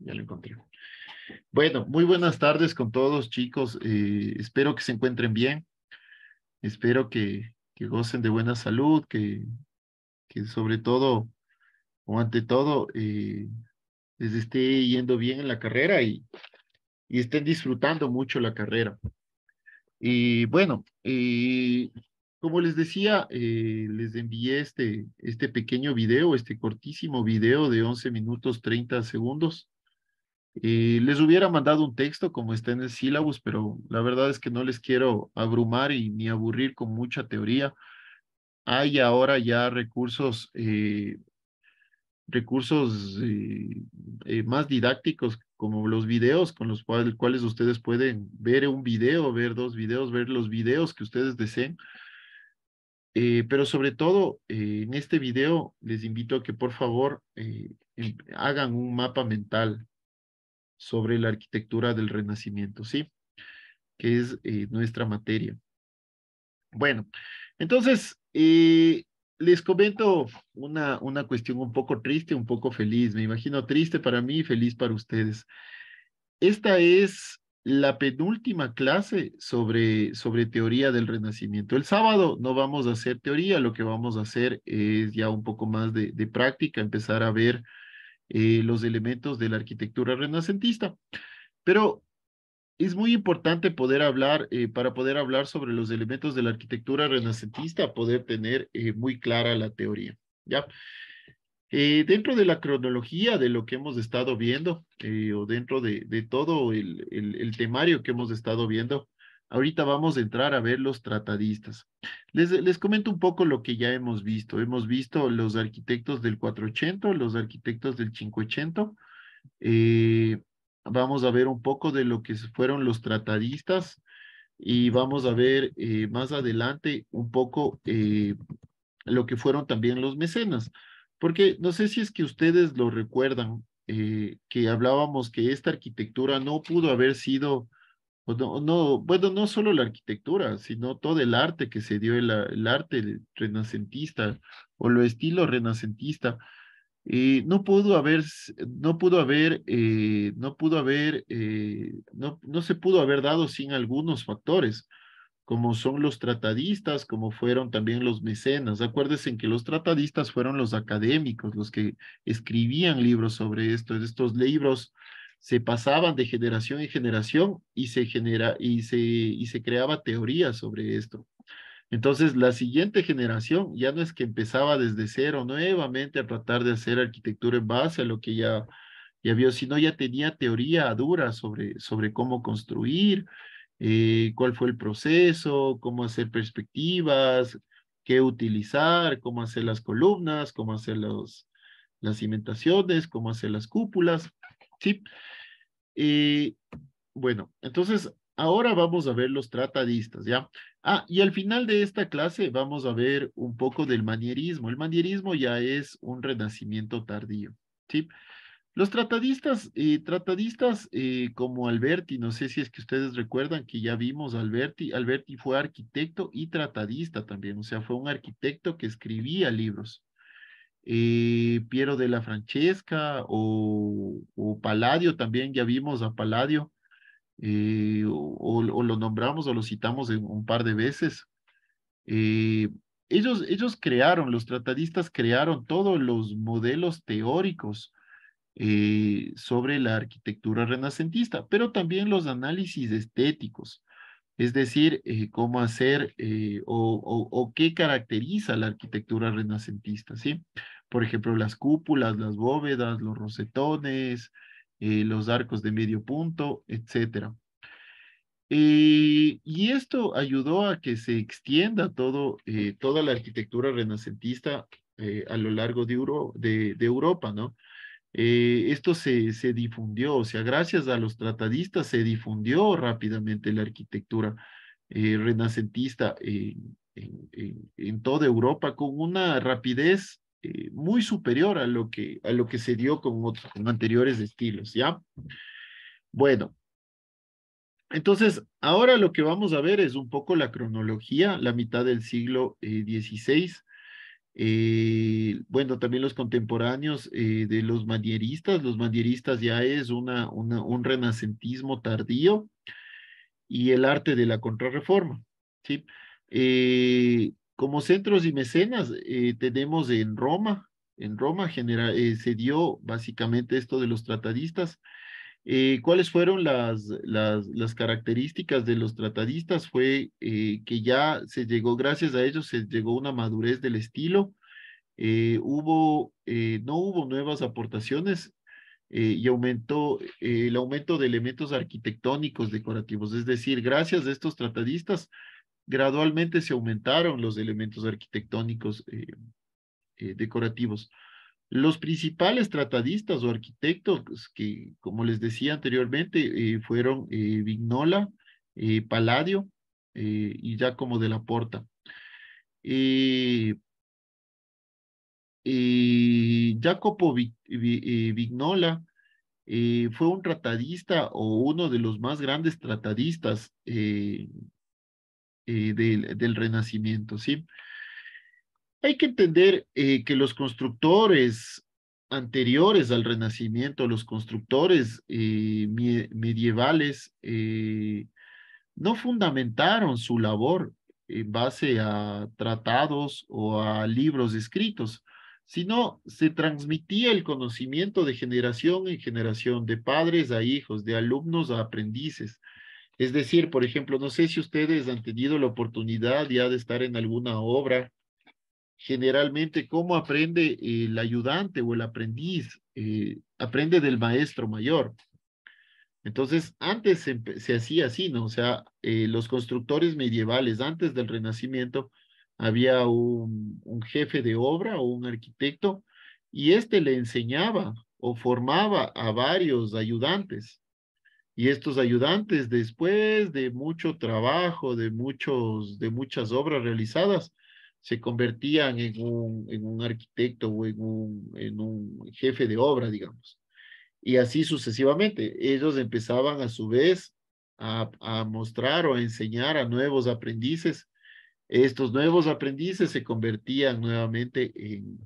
ya lo encontré. Bueno, muy buenas tardes con todos, chicos. Eh, espero que se encuentren bien. Espero que, que gocen de buena salud, que, que sobre todo, o ante todo, eh, les esté yendo bien en la carrera y, estén disfrutando mucho la carrera. Y bueno, eh, como les decía, les envié este, este pequeño video, este cortísimo video de 11 minutos 30 segundos, les hubiera mandado un texto como está en el sílabus, pero la verdad es que no les quiero abrumar y ni aburrir con mucha teoría. Hay ahora ya recursos, eh, recursos eh, eh, más didácticos como los videos con los cuales ustedes pueden ver un video, ver dos videos, ver los videos que ustedes deseen. pero sobre todo, en este video les invito a que por favor em, hagan un mapa mental sobre la arquitectura del Renacimiento, ¿sí? Que es eh, nuestra materia. Bueno, entonces, eh, les comento una, una cuestión un poco triste, un poco feliz. Me imagino triste para mí y feliz para ustedes. Esta es la penúltima clase sobre, sobre teoría del renacimiento. El sábado no vamos a hacer teoría, lo que vamos a hacer es ya un poco más de, de práctica, empezar a ver eh, los elementos de la arquitectura renacentista. Pero es muy importante poder hablar, eh, para poder hablar sobre los elementos de la arquitectura renacentista, poder tener eh, muy clara la teoría. ¿ya? dentro de la cronología de lo que hemos estado viendo, o dentro de, todo el, el, temario que hemos estado viendo, Ahorita vamos a entrar a ver los tratadistas. Les, les comento un poco lo que ya hemos visto. Hemos visto los arquitectos del 480, los arquitectos del 580. Eh, vamos a ver un poco de lo que fueron los tratadistas y vamos a ver eh, más adelante un poco eh, lo que fueron también los mecenas. Porque no sé si es que ustedes lo recuerdan, que hablábamos que esta arquitectura no pudo haber sido pues no, bueno, no solo la arquitectura, sino todo el arte que se dio, el, arte renacentista o lo estilo renacentista, eh, no pudo haber, no pudo haber, eh, no pudo haber, eh, no, no se pudo haber dado sin algunos factores, como son los tratadistas, como fueron también los mecenas. Acuérdense que los tratadistas fueron los académicos, los que escribían libros sobre esto, estos libros se pasaban de generación en generación y se, genera, y se, y se creaba teoría sobre esto. Entonces, la siguiente generación ya no es que empezaba desde cero nuevamente a tratar de hacer arquitectura en base a lo que ya, ya vio, sino ya tenía teoría dura sobre, sobre cómo construir, eh, cuál fue el proceso, cómo hacer perspectivas, qué utilizar, cómo hacer las columnas, cómo hacer los, las cimentaciones, cómo hacer las cúpulas. ¿sí? bueno, entonces ahora vamos a ver los tratadistas, ¿ya? Ah, y al final de esta clase vamos a ver un poco del manierismo. El manierismo ya es un renacimiento tardío, ¿sí? Los tratadistas, eh, tratadistas eh, como Alberti, no sé si es que ustedes recuerdan que ya vimos Alberti, Alberti fue arquitecto y tratadista también, o sea, fue un arquitecto que escribía libros, eh, Piero de la Francesca o, Paladio también, ya vimos a Paladio, eh, o, lo nombramos o lo citamos un par de veces. Eh, ellos, ellos crearon, los tratadistas crearon todos los modelos teóricos sobre la arquitectura renacentista, pero también los análisis estéticos. Es decir, eh, cómo hacer eh, o, qué caracteriza la arquitectura renacentista, ¿sí? Por ejemplo, las cúpulas, las bóvedas, los rosetones, eh, los arcos de medio punto, etcétera. y esto ayudó a que se extienda todo, toda la arquitectura renacentista a lo largo de, de Europa, ¿no? Eh, esto se, difundió, o sea, gracias a los tratadistas se difundió rápidamente la arquitectura eh, renacentista en, toda Europa con una rapidez eh, muy superior a lo que, a lo que se dio con, con anteriores estilos, ¿ya? Bueno, entonces, ahora lo que vamos a ver es un poco la cronología, la mitad del siglo XVI eh, bueno, también los contemporáneos eh, de los manieristas. Los manieristas ya es una, un renacentismo tardío y el arte de la contrarreforma. ¿sí? Eh, como centros y mecenas tenemos en Roma, en Roma se dio básicamente esto de los tratadistas eh, ¿Cuáles fueron las, características de los tratadistas? Fue eh, que ya se llegó, gracias a ellos, se llegó una madurez del estilo. Eh, hubo, no hubo nuevas aportaciones y aumentó el aumento de elementos arquitectónicos decorativos. Es decir, gracias a estos tratadistas, gradualmente se aumentaron los elementos arquitectónicos decorativos. Los principales tratadistas o arquitectos pues, que, como les decía anteriormente, eh, fueron eh, Vignola, eh, Palladio eh, y Giacomo de la Porta. Jacopo Vignola fue un tratadista o uno de los más grandes tratadistas del, del, Renacimiento, ¿sí? Hay que entender eh, que los constructores anteriores al Renacimiento, los constructores eh, medievales, eh, no fundamentaron su labor en base a tratados o a libros escritos, sino se transmitía el conocimiento de generación en generación, de padres a hijos, de alumnos a aprendices. Es decir, por ejemplo, no sé si ustedes han tenido la oportunidad ya de estar en alguna obra generalmente cómo aprende el ayudante o el aprendiz, eh, aprende del maestro mayor. Entonces, antes se, hacía así, ¿no? O sea, eh, los constructores medievales, antes del Renacimiento, había un, un jefe de obra o un arquitecto y este le enseñaba o formaba a varios ayudantes. Y estos ayudantes, después de mucho trabajo, de, muchos, de muchas obras realizadas, se convertían en un, en un arquitecto o en un, jefe de obra, digamos. Y así sucesivamente. Ellos empezaban a su vez a, mostrar o a enseñar a nuevos aprendices. Estos nuevos aprendices se convertían nuevamente en,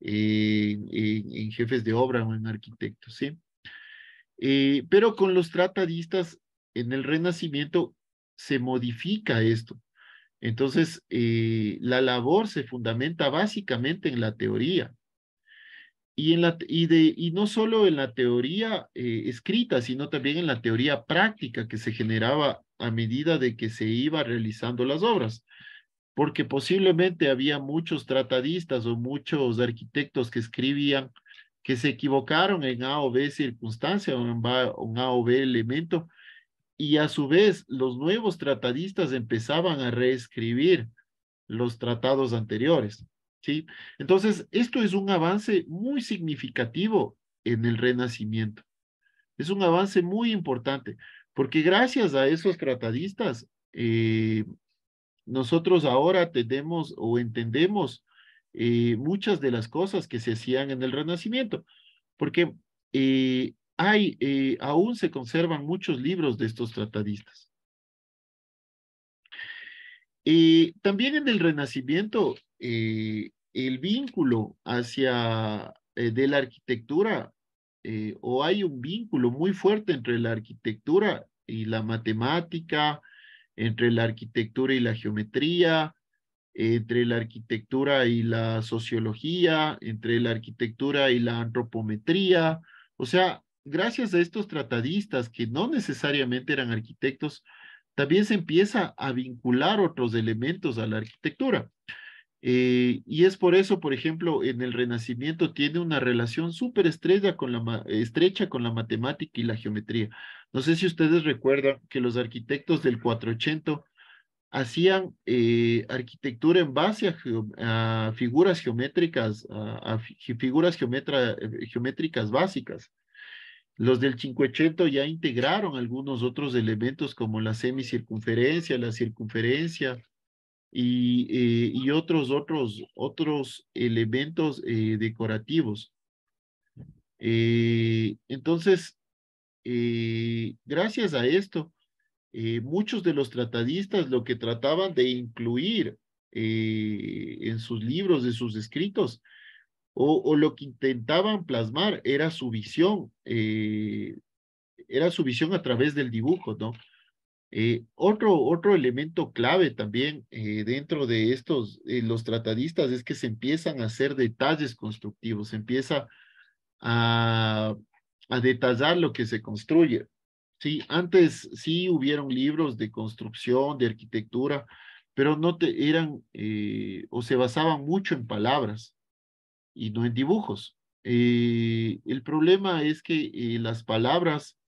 en, jefes de obra o en arquitectos, ¿sí? Eh, pero con los tratadistas en el Renacimiento se modifica esto. Entonces, eh, la labor se fundamenta básicamente en la teoría. Y, en y, no solo en la teoría eh, escrita, sino también en la teoría práctica que se generaba a medida de que se iba realizando las obras. Porque posiblemente había muchos tratadistas o muchos arquitectos que escribían que se equivocaron en A o B circunstancia o en A o B elemento y a su vez los nuevos tratadistas empezaban a reescribir los tratados anteriores. ¿sí? Entonces, esto es un avance muy significativo en el Renacimiento. Es un avance muy importante, porque gracias a esos tratadistas, eh, nosotros ahora tenemos o entendemos eh, muchas de las cosas que se hacían en el Renacimiento, porque eh, hay, eh, aún se conservan muchos libros de estos tratadistas. Eh, también en el Renacimiento, eh, el vínculo hacia de la arquitectura, o hay un vínculo muy fuerte entre la arquitectura y la matemática, entre la arquitectura y la geometría, entre la arquitectura y la sociología, entre la arquitectura y la antropometría. O sea, gracias a estos tratadistas que no necesariamente eran arquitectos, también se empieza a vincular otros elementos a la arquitectura. Eh, y es por eso, por ejemplo, en el Renacimiento tiene una relación súper estrecha, con la, matemática y la geometría. No sé si ustedes recuerdan que los arquitectos del 480 hacían eh, arquitectura en base a, figuras geométricas, figuras eh, geométricas básicas. Los del Cinquecento ya integraron algunos otros elementos como la semicircunferencia, la circunferencia y, eh, y otros, otros, otros elementos eh, decorativos. Eh, entonces, gracias a esto, muchos de los tratadistas lo que trataban de incluir en sus libros, en sus escritos, o, lo que intentaban plasmar era su visión, eh, era su visión a través del dibujo, ¿no? Eh, otro, otro elemento clave también eh, dentro de estos, los tratadistas, es que se empiezan a hacer detalles constructivos, se empieza a, a detallar lo que se construye. Sí, antes sí hubieron libros de construcción, de arquitectura, pero no te, eran o se basaban mucho en palabras y no en dibujos. Eh, el problema es que eh, las palabras,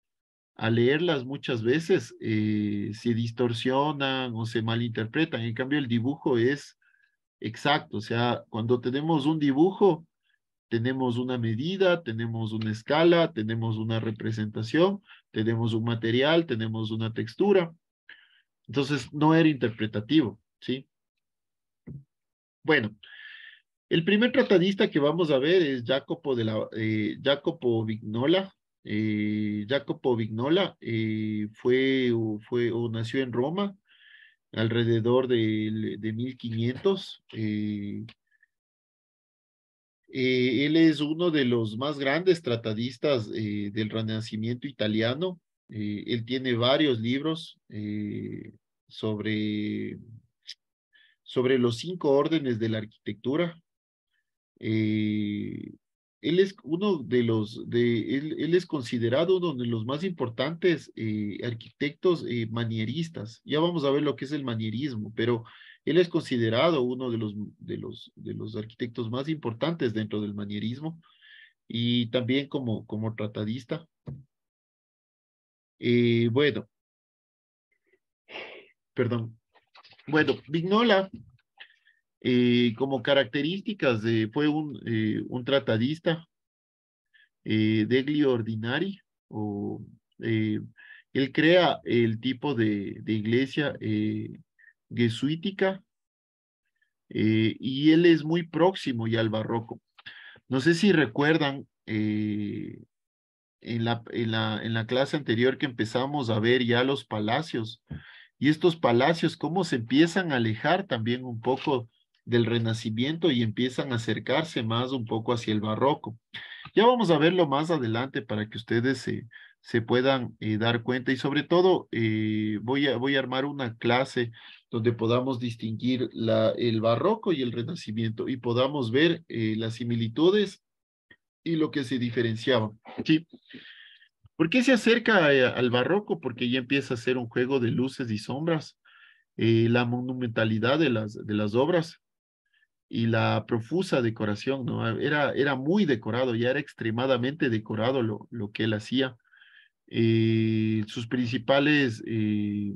al leerlas muchas veces, eh, se distorsionan o se malinterpretan. En cambio, el dibujo es exacto. O sea, cuando tenemos un dibujo, tenemos una medida, tenemos una escala, tenemos una representación, tenemos un material, tenemos una textura. Entonces, no era interpretativo, ¿sí? Bueno, el primer tratadista que vamos a ver es Jacopo, de la, eh, Jacopo Vignola. Eh, Jacopo Vignola eh, fue, o, fue o nació en Roma alrededor de, de 1500. él es uno de los más grandes tratadistas del Renacimiento italiano. él tiene varios libros sobre sobre los cinco órdenes de la arquitectura. Eh, él es uno de los, de, él, es considerado uno de los más importantes eh, arquitectos eh, manieristas. Ya vamos a ver lo que es el manierismo, pero él es considerado uno de los, de los, de los arquitectos más importantes dentro del manierismo y también como, como tratadista. bueno, perdón. Bueno, Vignola eh, como características, de fue un, eh, un tratadista, eh, Degli Ordinari, o, él crea el tipo de, iglesia jesuítica y él es muy próximo ya al barroco. No sé si recuerdan en la, en, la, en la clase anterior que empezamos a ver ya los palacios y estos palacios, cómo se empiezan a alejar también un poco del Renacimiento y empiezan a acercarse más un poco hacia el barroco. Ya vamos a verlo más adelante para que ustedes se, puedan eh, dar cuenta y sobre todo eh, voy, a, voy a armar una clase donde podamos distinguir la, el barroco y el renacimiento y podamos ver eh, las similitudes y lo que se diferenciaba ¿sí? ¿Por qué se acerca al barroco? Porque ya empieza a ser un juego de luces y sombras, la monumentalidad de las, de las obras, y la profusa decoración, ¿no? Ah, era, era muy decorado, ya era extremadamente decorado lo, lo que él hacía. Eh, sus principales eh,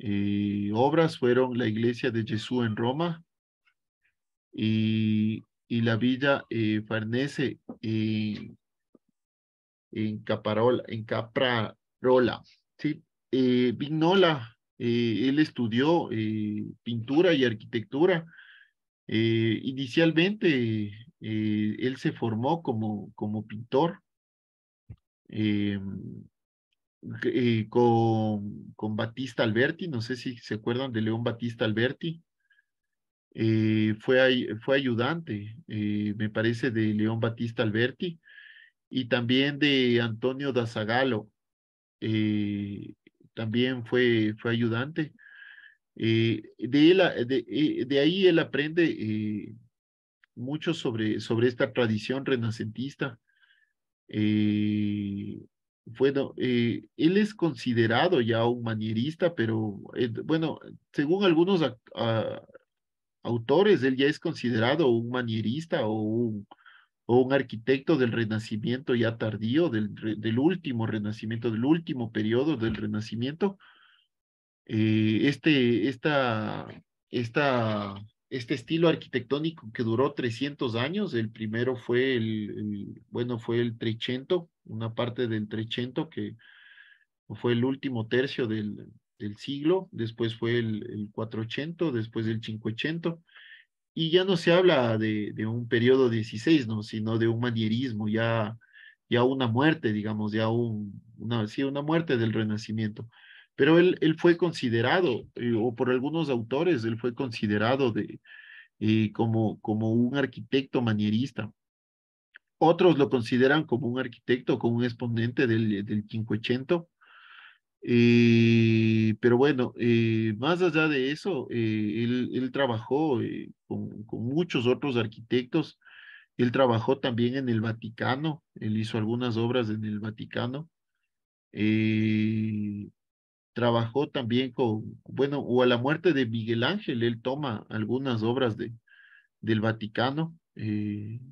eh, obras fueron la iglesia de Jesús en Roma y, y la villa Farnese en, Caparola, en Caprarola. ¿sí? Vignola, él estudió pintura y arquitectura eh, inicialmente eh, él se formó como, como pintor eh, con, con, Batista Alberti, no sé si se acuerdan de León Batista Alberti. fue, fue ayudante, me parece, de León Batista Alberti y también de Antonio da Dazagalo. también fue, fue ayudante. Eh, de, él, eh, de, ahí él aprende eh, mucho sobre, sobre esta tradición renacentista. bueno, él es considerado ya un manierista, pero bueno, según algunos ah, autores, él ya es considerado un manierista o un, o un arquitecto del renacimiento ya tardío, del, del último renacimiento, del último periodo del renacimiento eh, este, esta, esta, este estilo arquitectónico que duró 300 años. El primero fue el, bueno, fue el Trecento, una parte del Trecento que fue el último tercio del, siglo, después fue el, el después el 580, y ya no se habla de, un periodo 16, ¿no? sino de un manierismo, ya, ya una muerte, digamos, ya un, una, una muerte del Renacimiento pero él, él fue considerado, eh, o por algunos autores, él fue considerado de, eh, como, como un arquitecto manierista. Otros lo consideran como un arquitecto, como un exponente del, del eh, pero bueno, más allá de eso, él, él, trabajó con, con, muchos otros arquitectos. Él trabajó también en el Vaticano, él hizo algunas obras en el Vaticano trabajó también con, bueno, o a la muerte de Miguel Ángel, él toma algunas obras de, del Vaticano. Eh,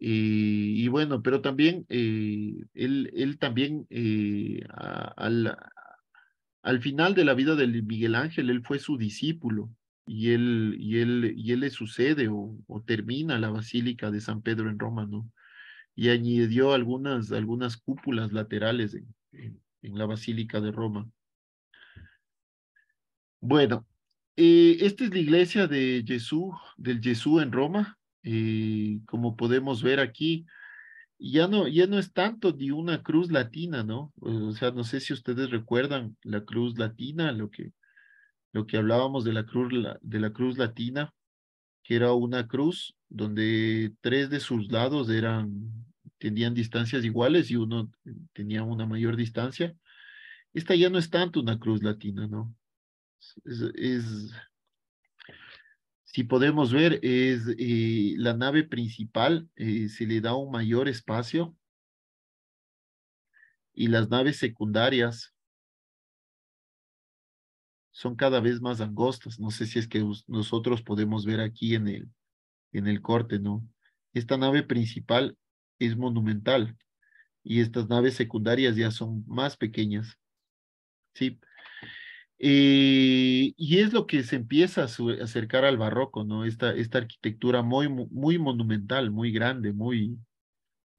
y, bueno, pero también eh, él, él, también eh, al, al, final de la vida de Miguel Ángel, él fue su discípulo y él, y él, y él le sucede o, termina la Basílica de San Pedro en Roma, ¿no? Y añadió algunas, algunas cúpulas laterales en en la Basílica de Roma. Bueno, eh, esta es la iglesia de Jesús, del Jesús en Roma. Eh, como podemos ver aquí, ya no, ya no es tanto de una cruz latina, ¿no? O sea, no sé si ustedes recuerdan la cruz latina, lo que, lo que hablábamos de la, cruz, de la cruz latina, que era una cruz donde tres de sus lados eran tenían distancias iguales y uno tenía una mayor distancia. Esta ya no es tanto una cruz latina, ¿no? Es, si podemos ver, es eh, la nave principal, eh, se le da un mayor espacio y las naves secundarias son cada vez más angostas. No sé si es que nosotros podemos ver aquí en el, en el corte, ¿no? Esta nave principal es monumental y estas naves secundarias ya son más pequeñas. Sí. Eh, y es lo que se empieza a acercar al barroco, ¿no? Esta, esta arquitectura muy, muy monumental, muy grande, muy,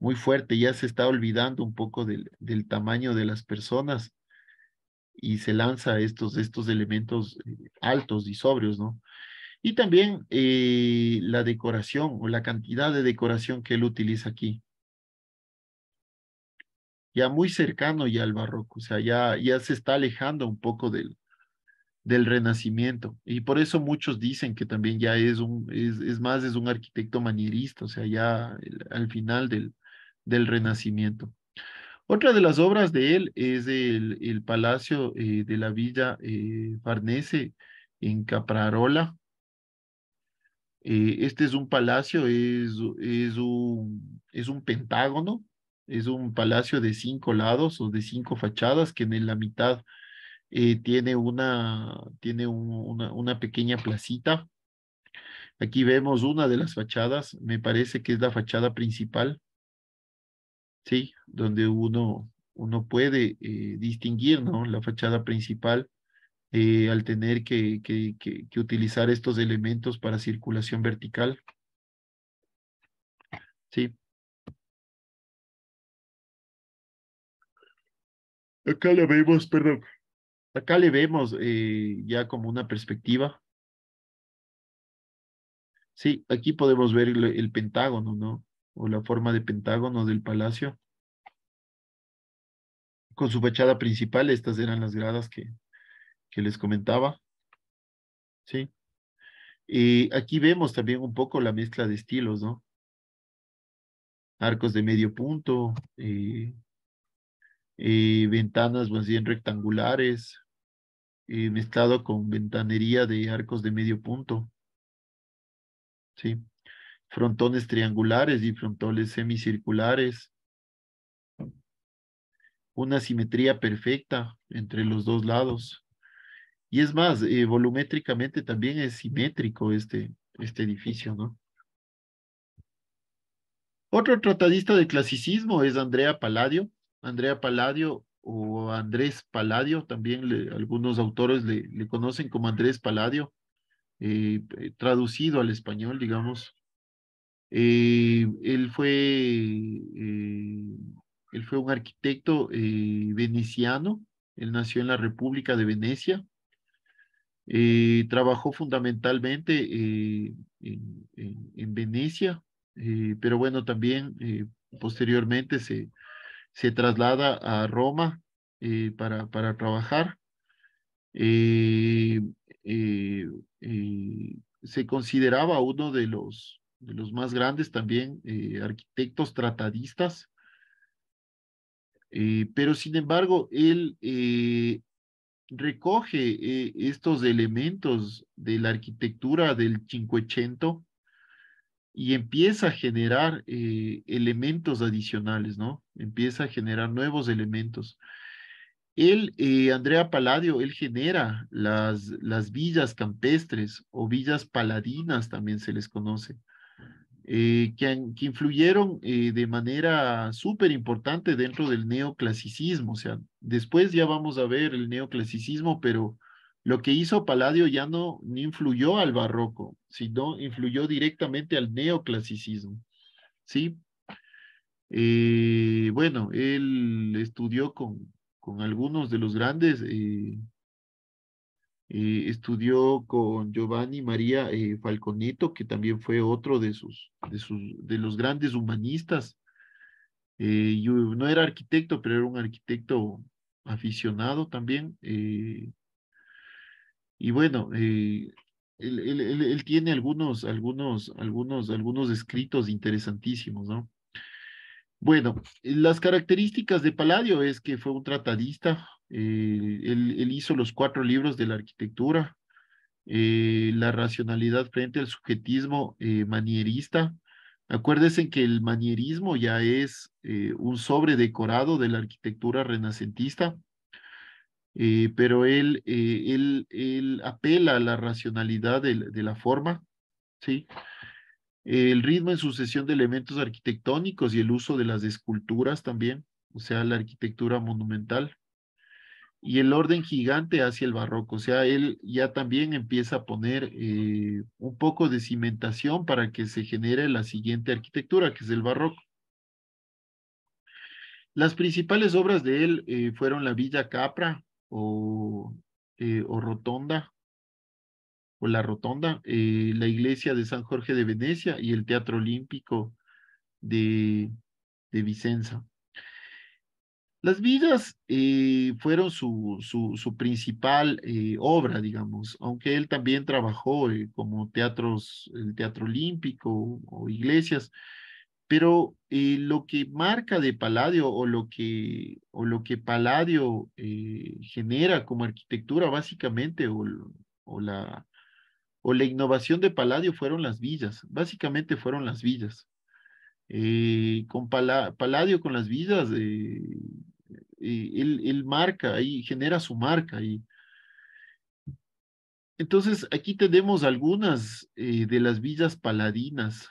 muy fuerte. Ya se está olvidando un poco del, tamaño de las personas y se lanza estos, estos elementos eh, altos y sobrios, ¿no? Y también eh, la decoración o la cantidad de decoración que él utiliza aquí ya muy cercano ya al barroco, o sea, ya, ya se está alejando un poco del, del renacimiento. Y por eso muchos dicen que también ya es un, es, más, es un arquitecto manierista, o sea, ya al final del, del renacimiento. Otra de las obras de él es el, el Palacio eh, de la Villa eh, Farnese en Caprarola. Eh, este es un palacio, es, es, un, es un pentágono es un palacio de cinco lados o de cinco fachadas que en la mitad eh, tiene, una, tiene una, una pequeña placita. Aquí vemos una de las fachadas, me parece que es la fachada principal, ¿sí? Donde uno, uno puede eh, distinguir, ¿no? La fachada principal eh, al tener que, que, utilizar estos elementos para circulación vertical. Sí. Acá le vemos, perdón. Acá le vemos eh, ya como una perspectiva. Sí, aquí podemos ver el, pentágono, ¿no? O la forma de pentágono del palacio. Con su fachada principal, estas eran las gradas que, que les comentaba. Sí. y aquí vemos también un poco la mezcla de estilos, ¿no? Arcos de medio punto, eh, eh, ventanas más pues, bien rectangulares, eh, mezclado con ventanería de arcos de medio punto. ¿sí? Frontones triangulares y frontones semicirculares. Una simetría perfecta entre los dos lados. Y es más, eh, volumétricamente también es simétrico este, este edificio, ¿no? Otro tratadista de clasicismo es Andrea Palladio, Andrea Palladio o Andrés Palladio, también algunos autores le, conocen como Andrés Palladio, eh, eh, traducido al español, digamos. Eh, él, fue, él fue un arquitecto veneciano, él nació en la República de Venecia, trabajó fundamentalmente en, Venecia, pero bueno, también posteriormente se, se traslada a Roma eh, para, para, trabajar. Eh, eh, se consideraba uno de los, de los más grandes también arquitectos tratadistas, pero sin embargo, él recoge estos elementos de la arquitectura del Cinquecento y empieza a generar elementos adicionales, ¿no? empieza a generar nuevos elementos. Él, eh, Andrea Palladio, él genera las, las villas campestres o villas paladinas también se les conoce, eh, que, que, influyeron eh, de manera súper importante dentro del neoclasicismo. O sea, después ya vamos a ver el neoclasicismo, pero lo que hizo Palladio ya no, no influyó al barroco, sino influyó directamente al neoclasicismo. ¿Sí? Eh, bueno, él estudió con, con, algunos de los grandes. Eh, eh, estudió con Giovanni María Falconeto que también fue otro de sus, de sus, de los grandes humanistas. no era arquitecto, pero era un arquitecto aficionado también. y bueno, él, él, tiene algunos, algunos, algunos, algunos escritos interesantísimos, ¿no? Bueno, las características de Palladio es que fue un tratadista, eh, él, hizo los cuatro libros de la arquitectura, eh, la racionalidad frente al sujetismo eh, manierista. Acuérdense que el manierismo ya es un sobredecorado de la arquitectura renacentista, pero él, él, él, apela a la racionalidad de, la forma, ¿sí? sí el ritmo en sucesión de elementos arquitectónicos y el uso de las esculturas también, o sea, la arquitectura monumental, y el orden gigante hacia el barroco, o sea, él ya también empieza a poner eh, un poco de cimentación para que se genere la siguiente arquitectura, que es el barroco. Las principales obras de él eh, fueron la Villa Capra o eh, Rotonda, o la Rotonda, eh, la iglesia de San Jorge de Venecia y el Teatro Olímpico de, Vicenza. Las vidas eh, fueron su, su, principal eh, obra, digamos, aunque él también trabajó como teatros, el teatro olímpico o, iglesias, pero lo que marca de Palladio, o lo que, o lo que genera como arquitectura básicamente o, o la, o la innovación de Paladio fueron las villas, básicamente fueron las villas. Eh, con Palladio Paladio, con las villas, eh, eh, él, marca y genera su marca. Y... Entonces, aquí tenemos algunas de las villas paladinas,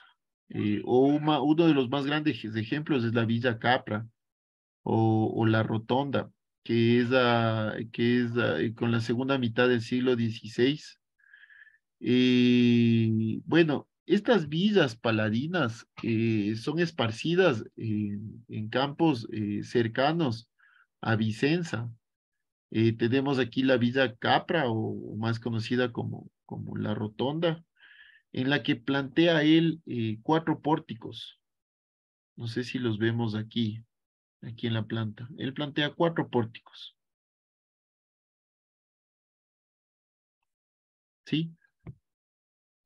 o uno de los más grandes ejemplos es la Villa Capra o, la Rotonda, que es, que es con la segunda mitad del siglo XVI eh, bueno, estas villas paladinas eh, son esparcidas en campos eh, cercanos a Vicenza. tenemos aquí la Villa Capra, o, más conocida como, como La Rotonda, en la que plantea él cuatro pórticos. No sé si los vemos aquí, aquí en la planta. Él plantea cuatro pórticos. ¿Sí?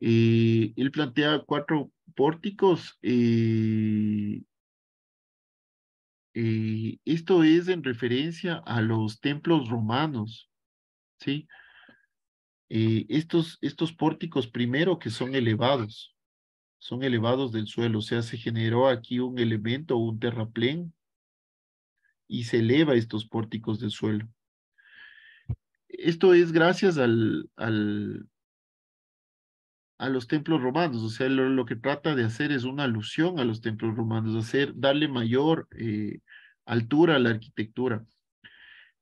él plantea cuatro pórticos. esto es en referencia a los templos romanos, ¿sí? Eh, estos, estos pórticos primero que son elevados, son elevados del suelo, o sea, se generó aquí un elemento, un terraplén, y se eleva estos pórticos del suelo. Esto es gracias al, al a los templos romanos, o sea, lo, que trata de hacer es una alusión a los templos romanos, hacer, darle mayor eh, altura a la arquitectura.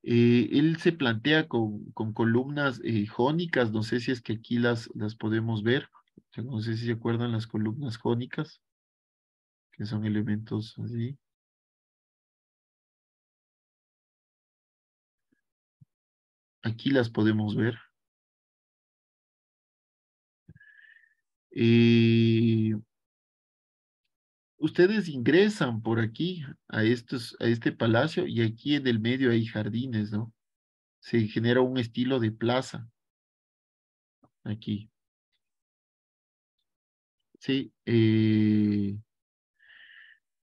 Eh, él se plantea con, con columnas eh, jónicas, no sé si es que aquí las, las podemos ver, no sé si se acuerdan las columnas jónicas, que son elementos así. Aquí las podemos ver. Eh, ustedes ingresan por aquí a, estos, a este palacio y aquí en el medio hay jardines, ¿no? Se genera un estilo de plaza. Aquí. Sí. Eh,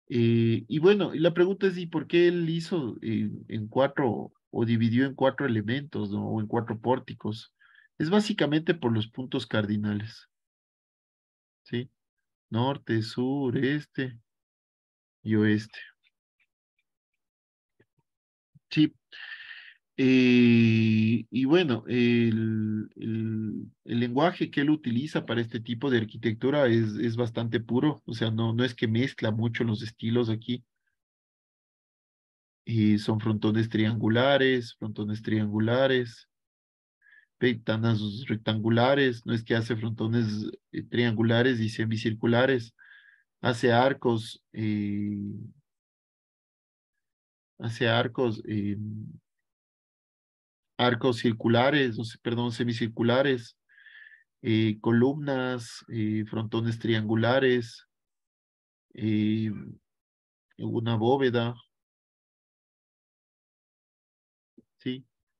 eh, y bueno, la pregunta es, ¿y por qué él hizo en, cuatro o dividió en cuatro elementos o en cuatro pórticos? Es básicamente por los puntos cardinales. ¿sí? Norte, sur, este y oeste. Sí. Eh, y bueno, el, lenguaje que él utiliza para este tipo de arquitectura es, es bastante puro, o sea, no, no es que mezcla mucho los estilos aquí. Y eh, son frontones triangulares, frontones triangulares, rectángulos rectangulares, no es que hace frontones eh, triangulares y semicirculares, hace arcos, eh, hace arcos, eh, arcos circulares, no perdón, semicirculares, columnas, frontones triangulares, una bóveda,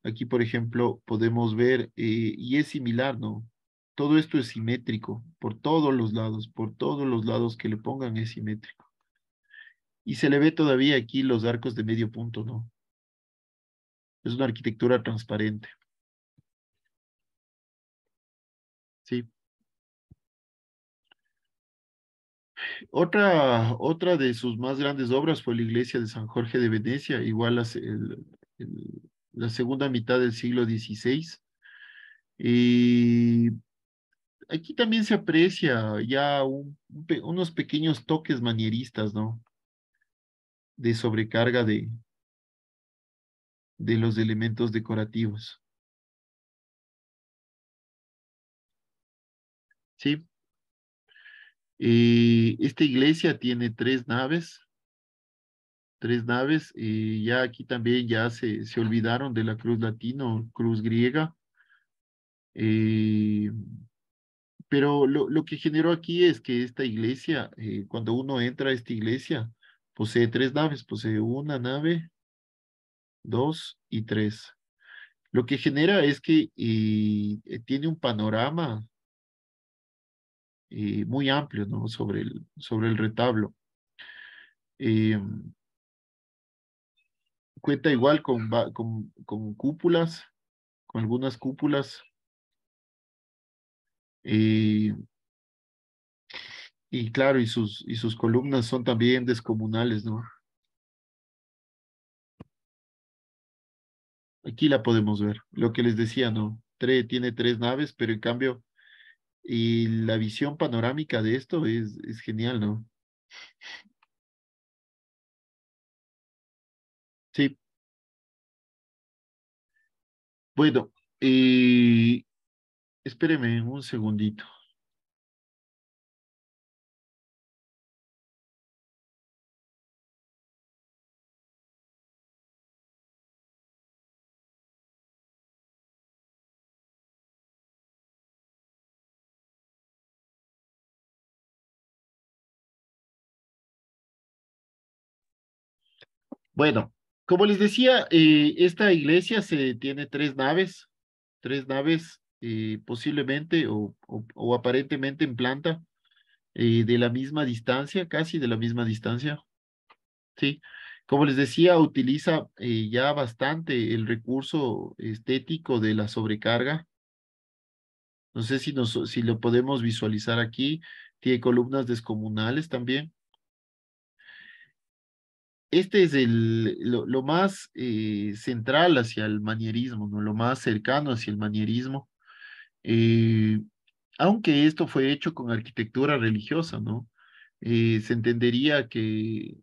Aquí, por ejemplo, podemos ver, eh, y es similar, ¿no? Todo esto es simétrico, por todos los lados, por todos los lados que le pongan es simétrico. Y se le ve todavía aquí los arcos de medio punto, ¿no? Es una arquitectura transparente. Sí. Otra, otra de sus más grandes obras fue la iglesia de San Jorge de Venecia, igual el, el, la segunda mitad del siglo XVI. y eh, aquí también se aprecia ya unos pequeños toques manieristas, ¿no? De sobrecarga de, de los elementos decorativos. Sí. Eh, esta iglesia tiene tres naves, tres naves. ya aquí también ya se, se olvidaron de la cruz latina cruz griega. Eh, pero lo, lo, que generó aquí es que esta iglesia, eh, cuando uno entra a esta iglesia, posee tres naves, posee una nave, dos y tres. Lo que genera es que eh, tiene un panorama muy amplio ¿no? sobre, el, sobre el retablo. Em, cuenta igual con, con, con cúpulas, con algunas cúpulas. y claro, y sus, y sus columnas son también descomunales, ¿no? Aquí la podemos ver, lo que les decía, ¿no? tiene tres naves, pero en cambio, y la visión panorámica de esto es, es genial, ¿no? Bueno, eh, espéreme un segundito. Bueno, como les decía, eh, esta iglesia se tiene tres naves, tres naves eh, posiblemente o, aparentemente en planta eh, de la misma distancia, casi de la misma distancia. Sí, como les decía, utiliza ya bastante el recurso estético de la sobrecarga. No sé si, si lo podemos visualizar aquí. Tiene columnas descomunales también este es el, lo, más eh, central hacia el manierismo, ¿no? lo más cercano hacia el manierismo, eh, aunque esto fue hecho con arquitectura religiosa, ¿no? Eh, se entendería que,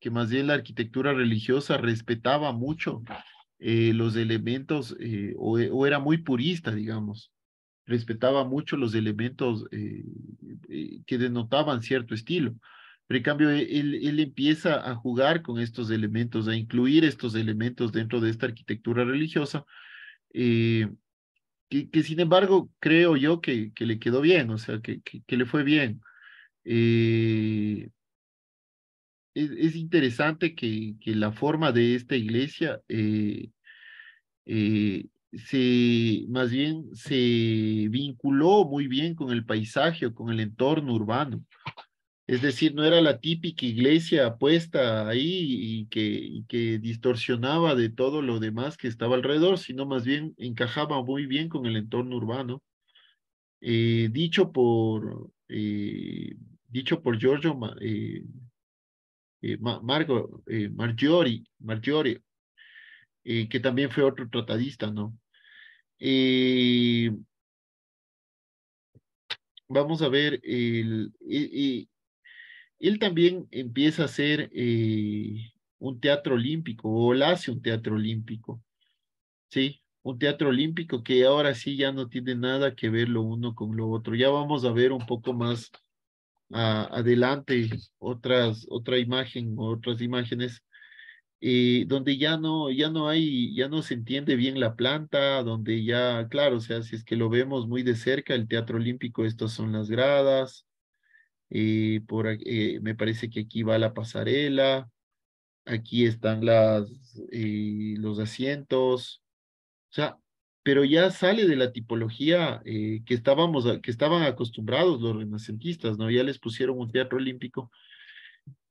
que más bien la arquitectura religiosa respetaba mucho los elementos o, era muy purista, digamos, respetaba mucho los elementos que denotaban cierto estilo. Pero en cambio, él, empieza a jugar con estos elementos, a incluir estos elementos dentro de esta arquitectura religiosa, eh, que, sin embargo creo yo que, que, le quedó bien, o sea, que, que le fue bien. Eh, es, interesante que, la forma de esta iglesia eh, se, más bien se vinculó muy bien con el paisaje o con el entorno urbano. Es decir, no era la típica iglesia puesta ahí y que, que, distorsionaba de todo lo demás que estaba alrededor, sino más bien encajaba muy bien con el entorno urbano. Eh, dicho, por, eh, dicho por Giorgio eh, eh Margo, Margiori, que también fue otro tratadista, ¿no? vamos a ver, el él también empieza a hacer eh, un teatro olímpico, o él hace un teatro olímpico, ¿sí? Un teatro olímpico que ahora sí ya no tiene nada que ver lo uno con lo otro. Ya vamos a ver un poco más adelante otras, otra imagen, otras imágenes. Eh, donde ya no, ya no hay, ya no se entiende bien la planta, donde ya, claro, o sea, si es que lo vemos muy de cerca, el Teatro Olímpico, estas son las gradas, por, eh, me parece que aquí va la pasarela, aquí están las, eh, los asientos, o sea, pero ya sale de la tipología eh, que, estábamos, que estaban acostumbrados los renacentistas, ¿no? Ya les pusieron un teatro olímpico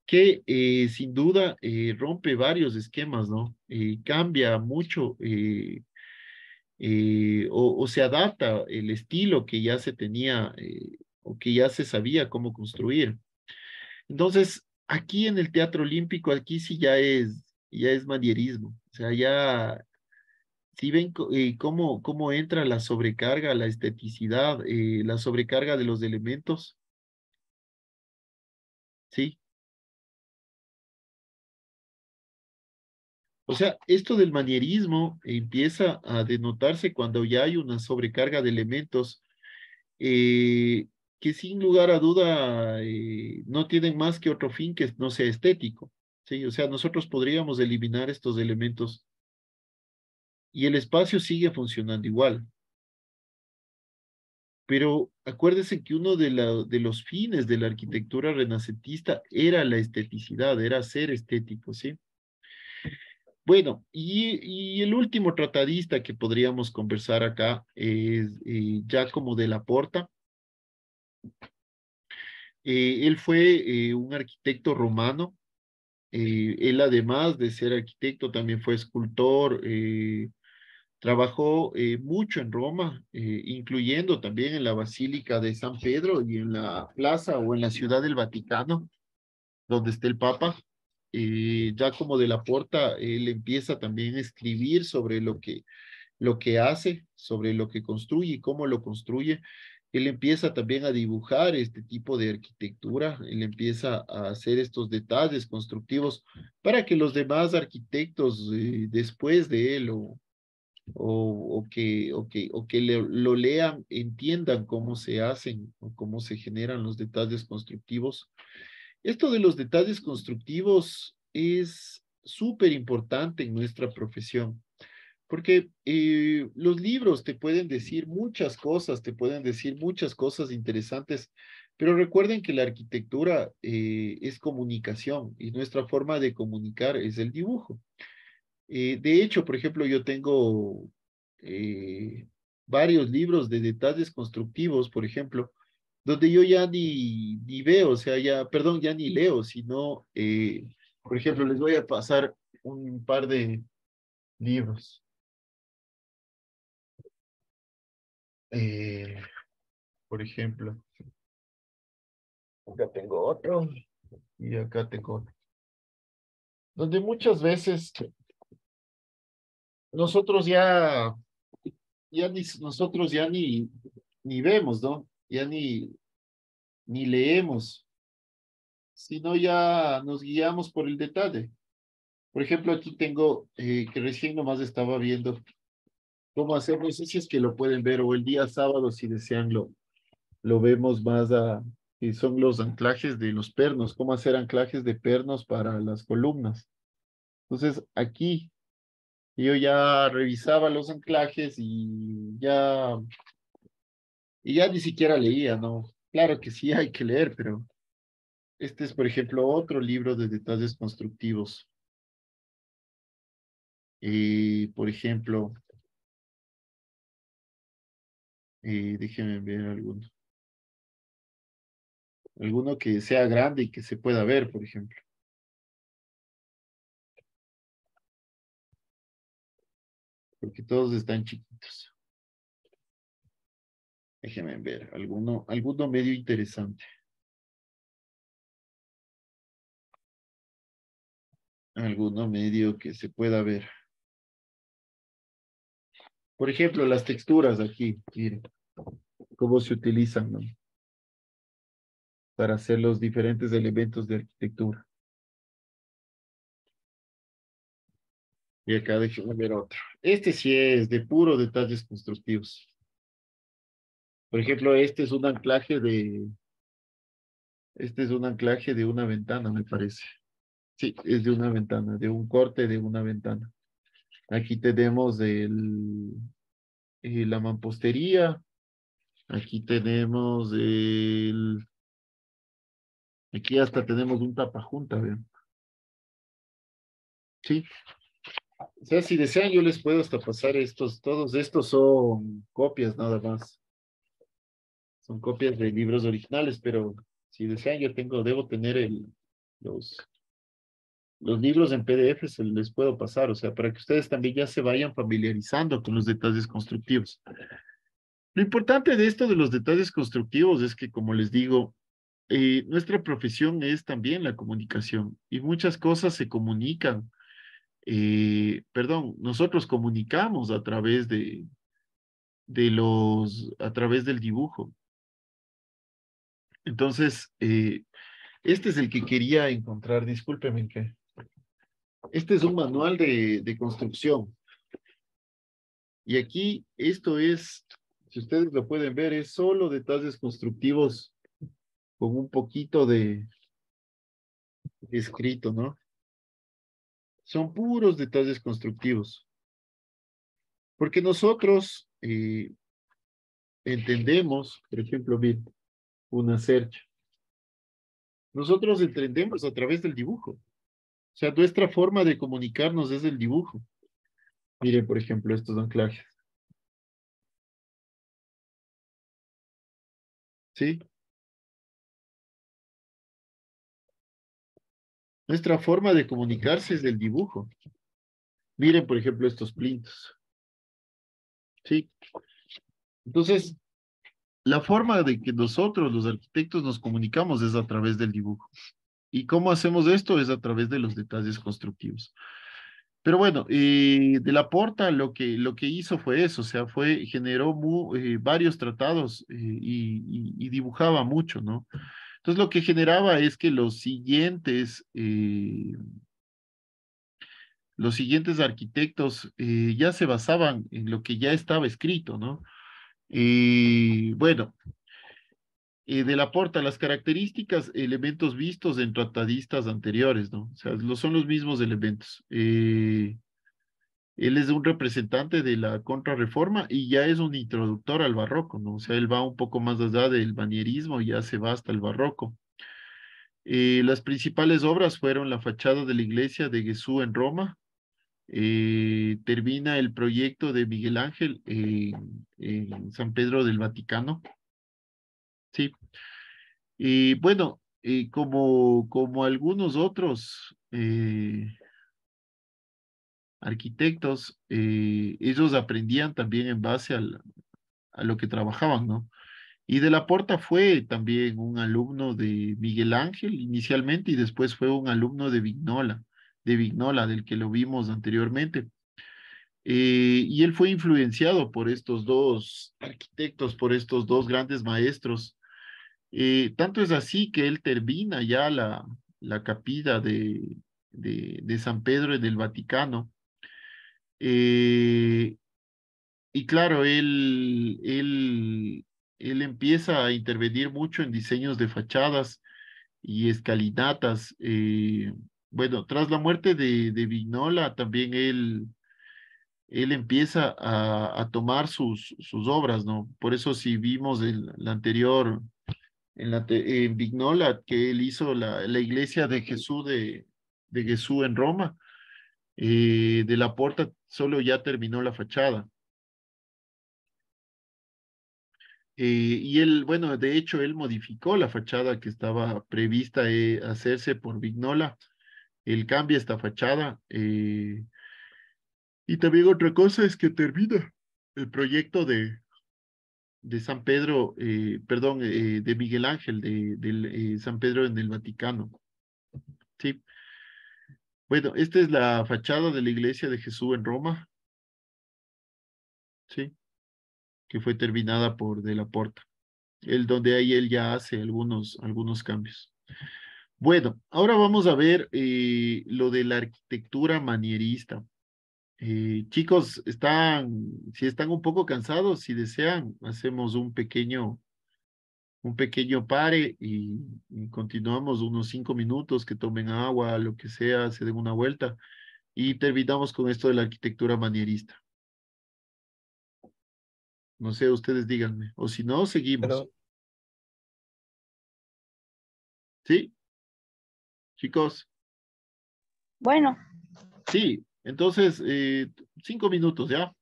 que sin duda rompe varios esquemas, ¿no? cambia mucho o, se adapta el estilo que ya se tenía eh, o que ya se sabía cómo construir. Entonces, aquí en el Teatro Olímpico, aquí sí ya es, ya es manierismo. O sea, ya, si ven eh, cómo, cómo entra la sobrecarga, la esteticidad, eh, la sobrecarga de los elementos. Sí. O sea, esto del manierismo empieza a denotarse cuando ya hay una sobrecarga de elementos eh, que sin lugar a duda eh, no tienen más que otro fin que no sea estético. ¿sí? O sea, nosotros podríamos eliminar estos elementos y el espacio sigue funcionando igual. Pero acuérdense que uno de, la, de los fines de la arquitectura renacentista era la esteticidad, era ser estético, ¿sí? Bueno, y, el último tratadista que podríamos conversar acá es eh, Giacomo de la Porta, eh, él fue eh, un arquitecto romano. Eh, él, además de ser arquitecto, también fue escultor. trabajó mucho en Roma, incluyendo también en la Basílica de San Pedro y en la plaza o en la ciudad del Vaticano, donde está el Papa. ya como de la puerta él empieza también a escribir sobre lo que, lo que hace, sobre lo que construye y cómo lo construye él empieza también a dibujar este tipo de arquitectura, él empieza a hacer estos detalles constructivos para que los demás arquitectos eh, después de él o, que, lo lean, entiendan cómo se hacen o cómo se generan los detalles constructivos. Esto de los detalles constructivos es súper importante en nuestra profesión. Porque eh, los libros te pueden decir muchas cosas, te pueden decir muchas cosas interesantes, pero recuerden que la arquitectura eh, es comunicación y nuestra forma de comunicar es el dibujo. Eh, de hecho, por ejemplo, yo tengo varios libros de detalles constructivos, por ejemplo, donde yo ya ni, ni veo, o sea, ya, perdón, ya ni leo, sino, por ejemplo, les voy a pasar un par de libros. Eh, por ejemplo. Acá tengo otro. Y acá tengo otro. Donde muchas veces nosotros ya, ya ni, nosotros ya ni, ni vemos, ¿no? Ya ni, ni leemos, sino ya nos guiamos por el detalle. Por ejemplo, aquí tengo, eh, que recién nomás estaba viendo, cómo hacemos si es que lo pueden ver o el día sábado, si desean, lo, lo vemos más a... Y son los anclajes de los pernos, cómo hacer anclajes de pernos para las columnas. Entonces, aquí yo ya revisaba los anclajes y ya... Y ya ni siquiera leía, ¿no? Claro que sí hay que leer, pero este es, por ejemplo, otro libro de detalles constructivos. y por ejemplo, déjenme ver alguno. Alguno que sea grande y que se pueda ver, por ejemplo. Porque todos están chiquitos. Déjenme ver, alguno, alguno medio interesante. Alguno medio que se pueda ver. Por ejemplo, las texturas aquí, miren, cómo se utilizan para hacer los diferentes elementos de arquitectura. Y acá déjenme ver otro. Este sí es de puro detalles constructivos. Por ejemplo, este es un anclaje de... Este es un anclaje de una ventana, me parece. Sí, es de una ventana, de un corte de una ventana. Aquí tenemos el, eh, la mampostería. Aquí tenemos el... Aquí hasta tenemos un tapajunta, vean. Sí. O sea, si desean, yo les puedo hasta pasar estos. Todos estos son copias nada más. Son copias de libros originales, pero si desean, yo tengo, debo tener el, los, los libros en PDF se les puedo pasar, o sea, para que ustedes también ya se vayan familiarizando con los detalles constructivos. Lo importante de esto de los detalles constructivos es que, como les digo, eh, nuestra profesión es también la comunicación y muchas cosas se comunican. Eh, perdón, nosotros comunicamos a través de, de los, a través del dibujo. Entonces, eh, este es el que quería encontrar. Discúlpeme que este es un manual de, construcción. Y aquí esto es, si ustedes lo pueden ver, es solo detalles constructivos con un poquito de, escrito, ¿no? Son puros detalles constructivos. Porque nosotros eh, entendemos, por ejemplo, una cercha. Nosotros entendemos a través del dibujo. O sea, nuestra forma de comunicarnos es el dibujo. Miren, por ejemplo, estos anclajes. ¿Sí? Nuestra forma de comunicarse es el dibujo. Miren, por ejemplo, estos plintos. ¿Sí? Entonces, la forma de que nosotros, los arquitectos, nos comunicamos es a través del dibujo. ¿Y cómo hacemos esto? Es a través de los detalles constructivos. Pero bueno, eh, de la Porta lo que, lo que hizo fue eso, o sea, fue, generó eh, varios tratados eh, y, dibujaba mucho, ¿no? Entonces lo que generaba es que los siguientes, los siguientes arquitectos ya se basaban en lo que ya estaba escrito, ¿no? bueno, eh, de la porta, las características, elementos vistos en tratadistas anteriores, ¿no? O sea, lo, son los mismos elementos. Eh, él es un representante de la contrarreforma y ya es un introductor al barroco, ¿no? O sea, él va un poco más allá del banierismo, ya se va hasta el barroco. Eh, las principales obras fueron la fachada de la iglesia de Jesús en Roma. termina el proyecto de Miguel Ángel en San Pedro del Vaticano. Sí. Y bueno, como, como algunos otros eh, arquitectos, eh, ellos aprendían también en base a lo que trabajaban, ¿no? Y de la Porta fue también un alumno de Miguel Ángel inicialmente y después fue un alumno de Vignola, de Vignola, del que lo vimos anteriormente. Eh, y él fue influenciado por estos dos arquitectos, por estos dos grandes maestros eh, tanto es así que él termina ya la, la capilla de, de, San Pedro y del Vaticano. Eh, y claro, él, él, él empieza a intervenir mucho en diseños de fachadas y escalinatas. Eh, bueno, tras la muerte de, Vignola, también él, él empieza a, tomar sus, sus, obras, ¿no? Por eso si vimos el anterior en, la, Vignola, que él hizo la, la iglesia de Jesús, de, Jesús en Roma. Eh, de la puerta solo ya terminó la fachada. Eh, y él, bueno, de hecho, él modificó la fachada que estaba prevista eh, hacerse por Vignola. Él cambia esta fachada. y también otra cosa es que termina el proyecto de, de San Pedro, eh, perdón, eh, de Miguel Ángel, de, eh, San Pedro en el Vaticano. Sí. Bueno, esta es la fachada de la iglesia de Jesús en Roma. Sí. Que fue terminada por De la Porta. El donde ahí él ya hace algunos, algunos cambios. Bueno, ahora vamos a ver lo de la arquitectura manierista. Eh, chicos, están, si están un poco cansados, si desean, hacemos un pequeño, un pequeño pare y, continuamos unos cinco minutos, que tomen agua, lo que sea, se den una vuelta y terminamos con esto de la arquitectura manierista. No sé, ustedes díganme, o si no, seguimos. ¿Sí? Chicos. Bueno. Sí, entonces, eh, cinco minutos, ¿ya?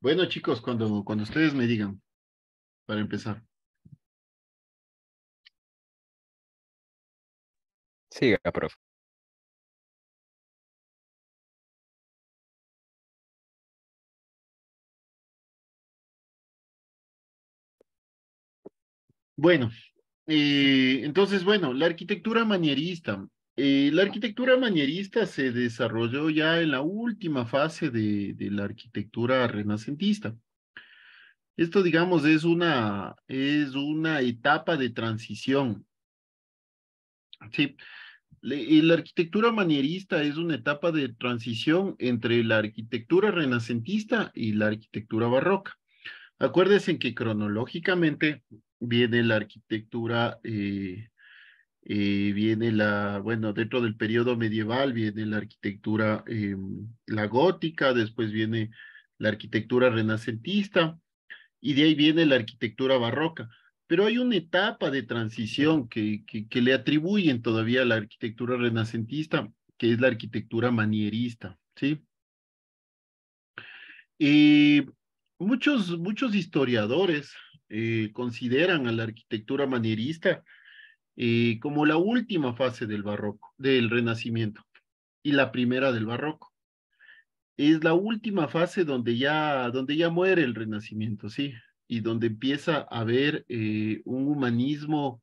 bueno, chicos, cuando, cuando ustedes me digan, para empezar. Siga, profe. Bueno, eh, entonces, bueno, la arquitectura manierista eh, la arquitectura manierista se desarrolló ya en la última fase de, la arquitectura renacentista. Esto, digamos, es una, es una etapa de transición. Sí. la arquitectura manierista es una etapa de transición entre la arquitectura renacentista y la arquitectura barroca. Acuérdense que cronológicamente viene la arquitectura eh, eh, viene la, bueno, dentro del periodo medieval viene la arquitectura, em, la gótica, después viene la arquitectura renacentista y de ahí viene la arquitectura barroca. Pero hay una etapa de transición que, que, le atribuyen todavía a la arquitectura renacentista, que es la arquitectura manierista, ¿sí? Eh, muchos, muchos historiadores eh, consideran a la arquitectura manierista eh, como la última fase del barroco, del renacimiento y la primera del barroco. Es la última fase donde ya, donde ya muere el renacimiento, sí, y donde empieza a haber eh, un humanismo,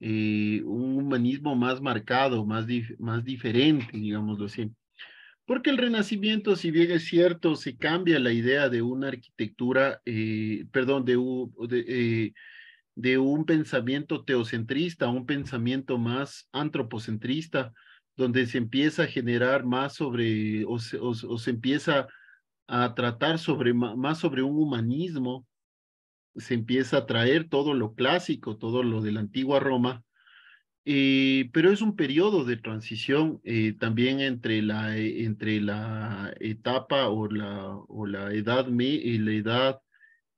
eh, un humanismo más marcado, más, más diferente, digámoslo así. Porque el Renacimiento, si bien es cierto, se cambia la idea de una arquitectura, perdón, de, de de un pensamiento teocentrista un pensamiento más antropocentrista, donde se empieza a generar más sobre, o se, empieza a tratar sobre, más sobre un humanismo, se empieza a traer todo lo clásico, todo lo de la antigua Roma, eh, pero es un periodo de transición eh, también entre la, eh, entre la etapa o la, o la edad, la edad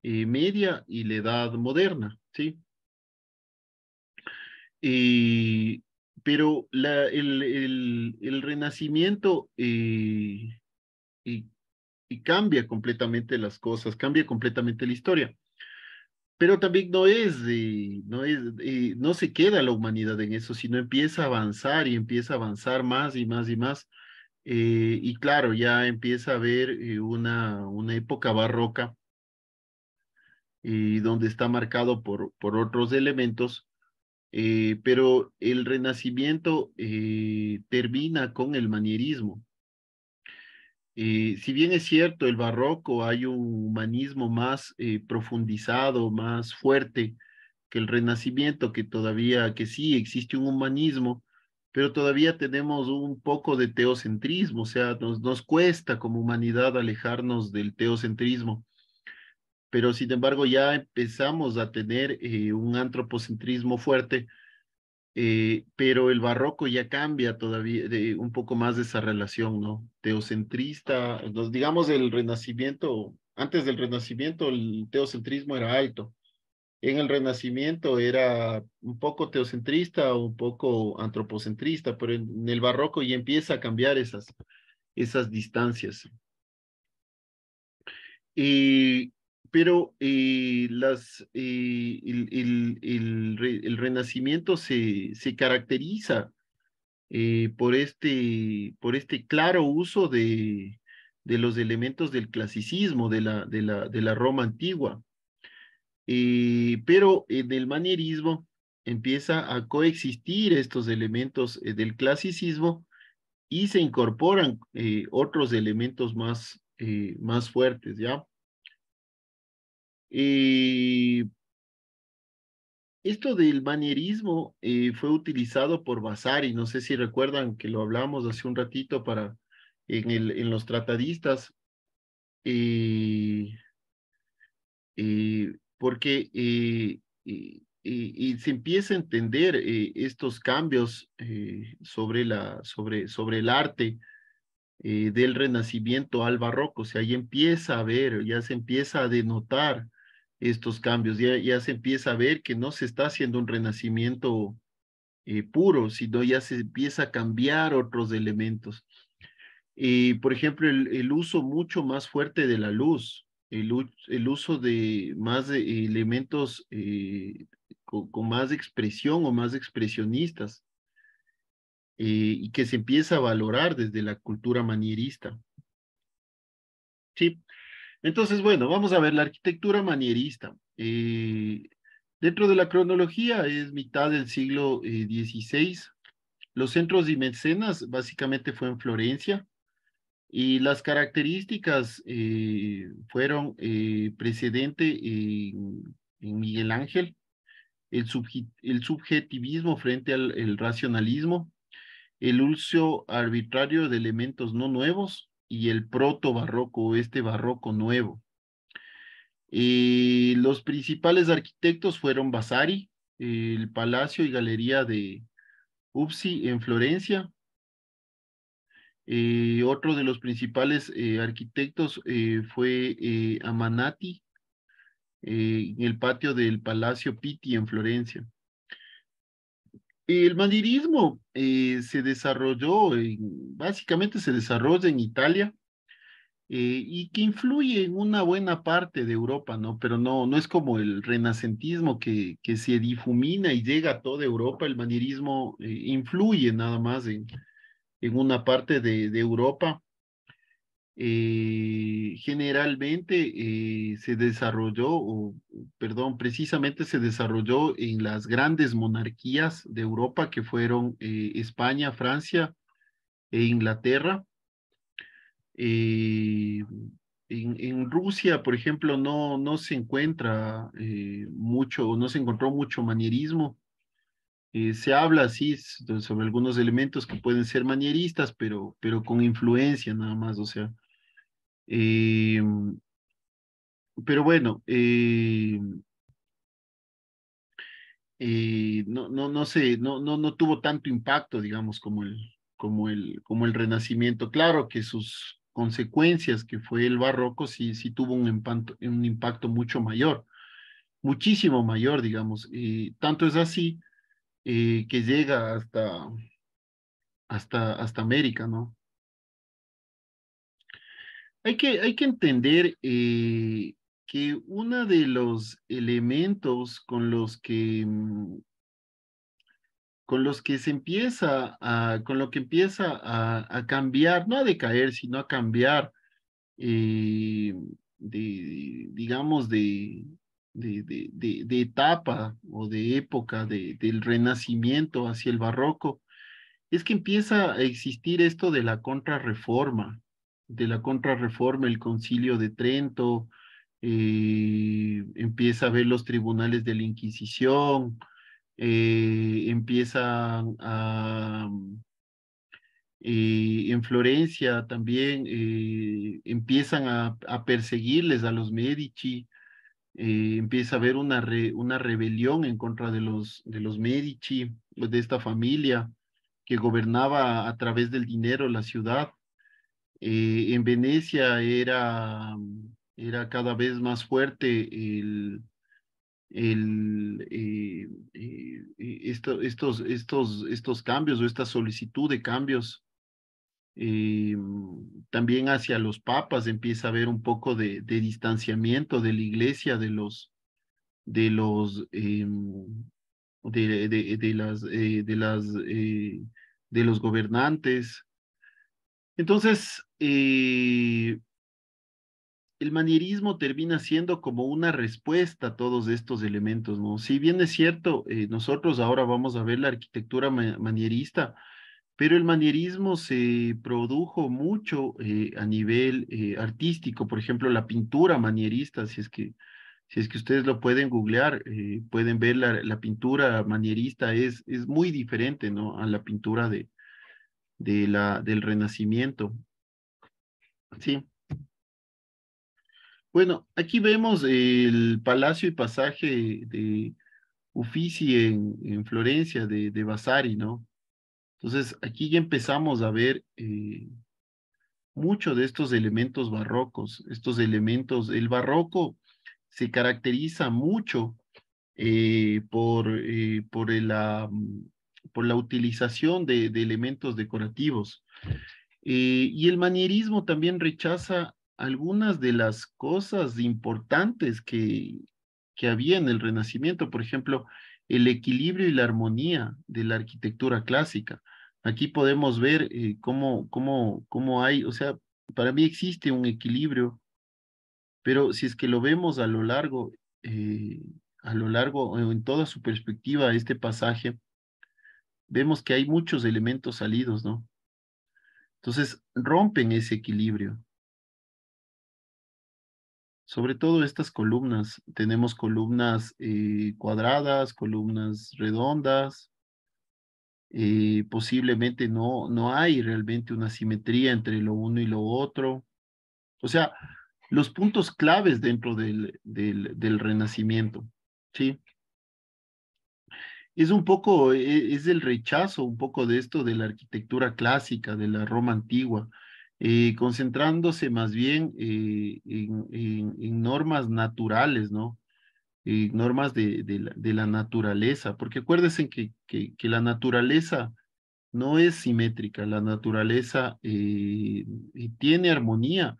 eh, media y la edad moderna, ¿sí? Eh, pero el, renacimiento eh, y, cambia completamente las cosas, cambia completamente la historia. Pero también no es, no es, no se queda la humanidad en eso, sino empieza a avanzar y empieza a avanzar más y más y más. y claro, ya empieza a haber una época barroca y donde está marcado por, por otros elementos, eh, pero el renacimiento eh, termina con el manierismo. Eh, si bien es cierto, el barroco hay un humanismo más profundizado, más fuerte que el renacimiento, que todavía, que sí, existe un humanismo, pero todavía tenemos un poco de teocentrismo, o sea, nos, nos cuesta como humanidad alejarnos del teocentrismo pero sin embargo ya empezamos a tener eh, un antropocentrismo fuerte, eh, pero el barroco ya cambia todavía un poco más de esa relación, ¿no? Teocentrista, los, digamos el renacimiento, antes del renacimiento el teocentrismo era alto, en el Renacimiento era un poco teocentrista, un poco antropocentrista, pero en, el barroco ya empieza a cambiar esas, esas distancias. Y pero eh, eh, el, renacimiento se, caracteriza eh, este, por, este, claro uso de, los elementos del clasicismo, de la, Roma antigua. pero en el manierismo empieza a coexistir estos elementos del clasicismo y se incorporan otros elementos más, más fuertes, ¿ya? Eh, esto del manierismo eh, fue utilizado por Vasari, no sé si recuerdan que lo hablamos hace un ratito para en, el, en los tratadistas, eh, porque y, se empieza a entender estos cambios sobre, la, sobre, sobre el arte. del renacimiento al barroco, o sea, ahí empieza a ver, ya se empieza a denotar estos cambios. Ya, ya se empieza a ver que no se está haciendo un renacimiento eh, puro, sino ya se empieza a cambiar otros elementos. Eh, por ejemplo, el, uso mucho más fuerte de la luz, el, uso de más elementos eh, con, con, más expresión o más expresionistas, eh, y que se empieza a valorar desde la cultura manierista. Sí, entonces, bueno, vamos a ver la arquitectura manierista. Eh, dentro de la cronología es mitad del siglo XVI. Eh, Los centros y mecenas básicamente fue en Florencia y las características eh, fueron precedente en, Miguel Ángel, el, subjetivismo frente al racionalismo, el uso arbitrario de elementos no nuevos, y el protobarroco o este barroco nuevo. Eh, los principales arquitectos fueron Vasari, el Palacio y Galería de Upsi en Florencia. Eh, otro de los principales eh, arquitectos fue Amanati, en el patio del Palacio Pitti en Florencia. El manierismo eh, se desarrolló, básicamente se desarrolla en Italia eh, y que influye en una buena parte de Europa, ¿no? Pero no, no es como el renacentismo que, que se difumina y llega a toda Europa. El manierismo eh, influye nada más en, en una parte de, Europa generalmente eh, se desarrolló, o, perdón, precisamente se desarrolló en las grandes monarquías de Europa que fueron eh, España, Francia e Inglaterra. Eh, en, Rusia, por ejemplo, no, no se encuentra mucho, no se encontró mucho manierismo. se habla sí sobre algunos elementos que pueden ser manieristas, pero, pero con influencia nada más, o sea, eh, pero bueno, eh, eh, no, no, no sé, no, no, no tuvo tanto impacto, digamos, como el, como el, como el Renacimiento. Claro que sus consecuencias, que fue el barroco, sí, sí tuvo un impacto, un impacto mucho mayor, muchísimo mayor, digamos. tanto es así que llega hasta, hasta, hasta América, ¿no? Hay que, hay que entender eh, que uno de los elementos con los que mm, con los que se empieza a, con lo que empieza a, cambiar, no a decaer, sino a cambiar, eh, de, digamos, de, de, de, etapa o de época del renacimiento hacia el barroco, es que empieza a existir esto de la contrarreforma, de la contrarreforma, el concilio de Trento, eh, empieza a ver los tribunales de la Inquisición, eh, empieza a... Eh, en Florencia también empiezan a, perseguirles a los Medici, empieza a haber una, una rebelión en contra de los, de los Medici, de esta familia que gobernaba a través del dinero la ciudad. Eh, en Venecia era, era cada vez más fuerte el, el, eh, eh, estos, estos, estos cambios o esta solicitud de cambios. también hacia los papas empieza a haber un poco de, distanciamiento de la iglesia, de los, de los, de, las, de las, de los gobernantes. Entonces, eh, el manierismo termina siendo como una respuesta a todos estos elementos, ¿no? Si bien es cierto, eh, nosotros ahora vamos a ver la arquitectura manierista, pero el manierismo se produjo mucho eh, a nivel artístico, por ejemplo, la pintura manierista, si es que, si es que ustedes lo pueden googlear, pueden ver la, la pintura manierista, es, es muy diferente, ¿no? A la pintura de, de la, del Renacimiento. Sí. Bueno, aquí vemos el palacio y pasaje de Uffizi en, en Florencia, de, de, Vasari, ¿no? Entonces, aquí ya empezamos a ver eh, mucho de estos elementos barrocos, estos elementos, el barroco se caracteriza mucho eh, por, eh, por la, por la utilización de, elementos decorativos. Eh, y el manierismo también rechaza algunas de las cosas importantes que, que había en el Renacimiento, por ejemplo, el equilibrio y la armonía de la arquitectura clásica. Aquí podemos ver eh, cómo, hay, o sea, para mí existe un equilibrio, pero si es que lo vemos a lo largo, eh, a lo largo, en toda su perspectiva, este pasaje, vemos que hay muchos elementos salidos, ¿no? Entonces, rompen ese equilibrio. Sobre todo estas columnas. Tenemos columnas eh, cuadradas, columnas redondas. Eh, posiblemente no, no hay realmente una simetría entre lo uno y lo otro. O sea, los puntos claves dentro del, del, del renacimiento. ¿sí? es un poco, eh, es el rechazo un poco de esto de la arquitectura clásica, de la Roma antigua, eh, concentrándose más bien eh, en, normas naturales, ¿no? normas de, de, la, naturaleza, porque acuérdense que, que, que, la naturaleza no es simétrica, la naturaleza tiene armonía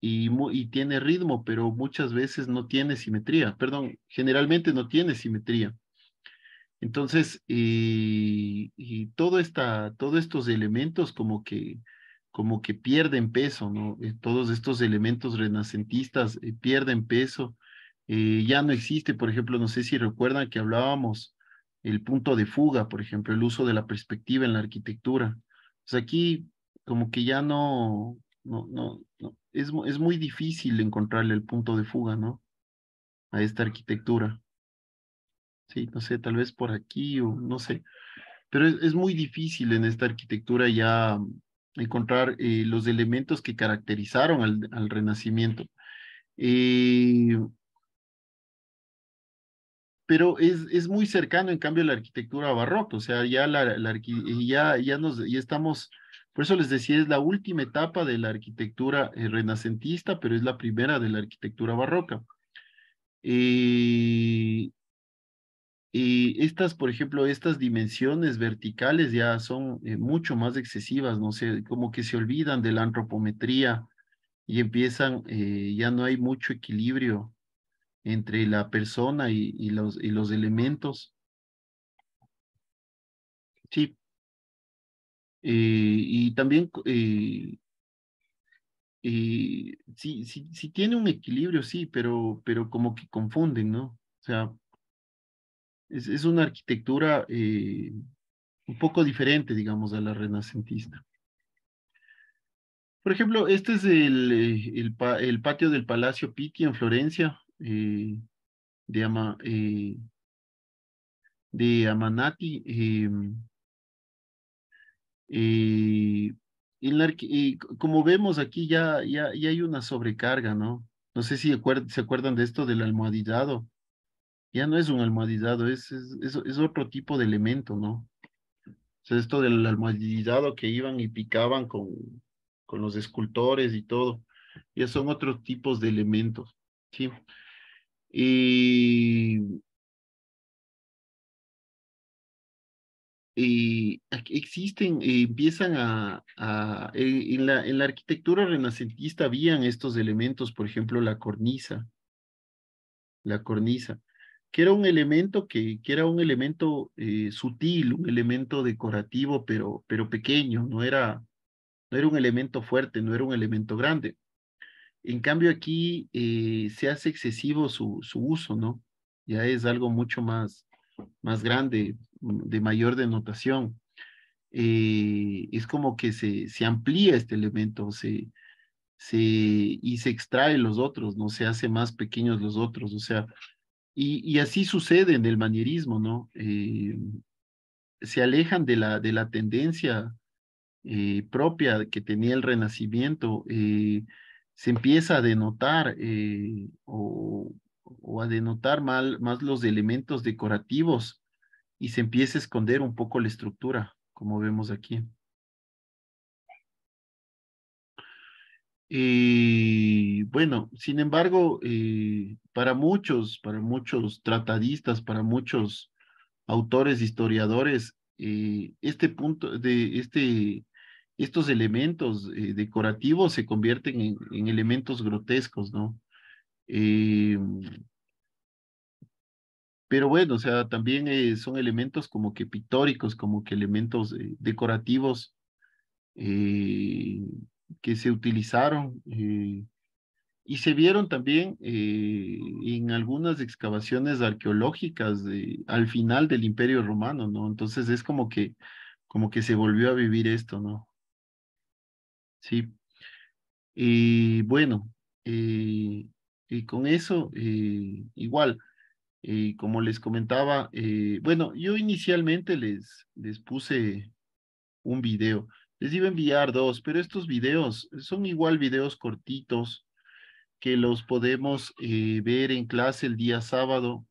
y, y tiene ritmo, pero muchas veces no tiene simetría, perdón, generalmente no tiene simetría. Entonces, eh, y todo esta, todos estos elementos como que, como que pierden peso, ¿no? Eh, todos estos elementos renacentistas eh, pierden peso. ya no existe, por ejemplo, no sé si recuerdan que hablábamos el punto de fuga, por ejemplo, el uso de la perspectiva en la arquitectura. Pues aquí como que ya no, no, no, es, es muy difícil encontrarle el punto de fuga, ¿no? A esta arquitectura sí, no sé, tal vez por aquí o no sé. Pero es, muy difícil en esta arquitectura ya mm, encontrar eh, los elementos que caracterizaron al, al Renacimiento. Eh, pero es, es, muy cercano, en cambio, a la arquitectura barroca, o sea, ya, ya, ya, nos, estamos, por eso les decía, es la última etapa de la arquitectura eh, renacentista, pero es la primera de la arquitectura barroca. y y estas, por ejemplo, estas dimensiones verticales ya son eh, mucho más excesivas, no sé, como que se olvidan de la antropometría y empiezan, eh, ya no hay mucho equilibrio entre la persona y, los, y los elementos. Sí. Eh, y también eh, sí, sí, tiene un equilibrio, sí, pero, pero como que confunden, ¿no? O sea, es, una arquitectura eh, un poco diferente, digamos, a la renacentista. Por ejemplo, este es el, eh, el, patio del Palacio Pitti en Florencia, eh, de, de, Amanati. Em, como vemos aquí ya, ya, ya, hay una sobrecarga, ¿no? No sé si se acuerdan de esto del almohadillado ya no es un almohadillado, es, es, otro tipo de elemento, ¿no? O sea, esto del almohadillado que iban y picaban con, con los escultores y todo, ya son otros tipos de elementos, ¿sí? Y, y existen, y empiezan a, a e, en, la, en la arquitectura renacentista habían estos elementos, por ejemplo, la cornisa, la cornisa que era un elemento que, que era un elemento eh, sutil, un elemento decorativo, pero, pero pequeño, no era, no era un elemento fuerte, no era un elemento grande. En cambio aquí eh, se hace excesivo su, su, uso, ¿no? Ya es algo mucho más, más grande, mm, de mayor denotación. Eh, es como que se, se amplía este elemento, se, se, y se extrae los otros, ¿no? Se hace más pequeños los otros, o sea, y, así sucede en el manierismo, ¿no? Eh, se alejan de la, de la tendencia eh, propia que tenía el Renacimiento. Eh, se empieza a denotar o, o, a denotar mal, más los elementos decorativos y se empieza a esconder un poco la estructura, como vemos aquí. Y bueno, sin embargo, eh, para muchos, para muchos tratadistas, para muchos autores, historiadores, eh, este punto de este, estos elementos eh, decorativos se convierten en, en elementos grotescos, ¿no? pero bueno, o sea, también son elementos como que pictóricos, como que elementos decorativos que se utilizaron eh, y se vieron también eh, en algunas excavaciones arqueológicas de, al final del Imperio Romano, ¿no? Entonces es como que, como que se volvió a vivir esto, ¿no? Sí. Y bueno, eh, y con eso, igual, como les comentaba, bueno, yo inicialmente les, les puse un video. Les iba a enviar dos, pero estos videos son igual videos cortitos que los podemos eh, ver en clase el día sábado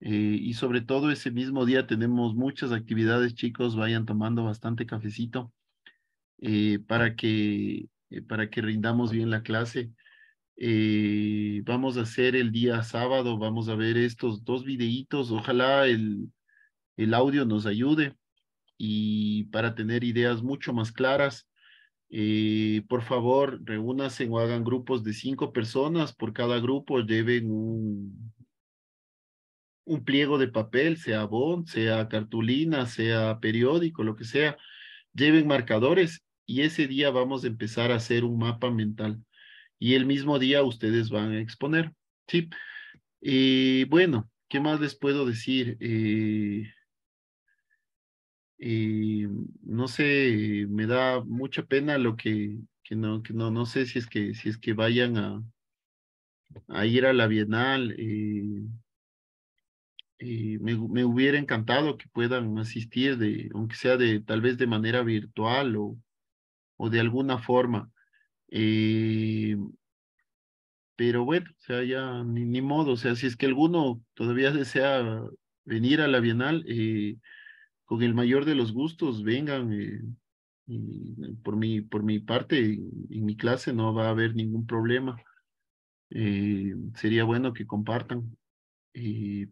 eh, y sobre todo ese mismo día tenemos muchas actividades, chicos, vayan tomando bastante cafecito eh, para, que, para que rindamos bien la clase. vamos a hacer el día sábado, vamos a ver estos dos videitos, ojalá el, el audio nos ayude y para tener ideas mucho más claras. Eh, por favor, reúnanse o hagan grupos de cinco personas. Por cada grupo lleven un, pliego de papel, sea bond, sea cartulina, sea periódico, lo que sea. Lleven marcadores y ese día vamos a empezar a hacer un mapa mental. Y el mismo día ustedes van a exponer. Sí. Y eh, bueno, ¿qué más les puedo decir? Eh, y no sé, me da mucha pena lo que, que no, que no, no sé si es que, si es que vayan a, a ir a la Bienal. Eh, eh, me, me, hubiera encantado que puedan asistir, de, aunque sea de tal vez de manera virtual o, o de alguna forma. Eh, pero bueno, o sea, ya ni, modo, o sea, si es que alguno todavía desea venir a la Bienal, eh, con el mayor de los gustos, vengan. Eh, eh, por, mi, por mi parte, en mi clase no va a haber ningún problema. Eh, sería bueno que compartan.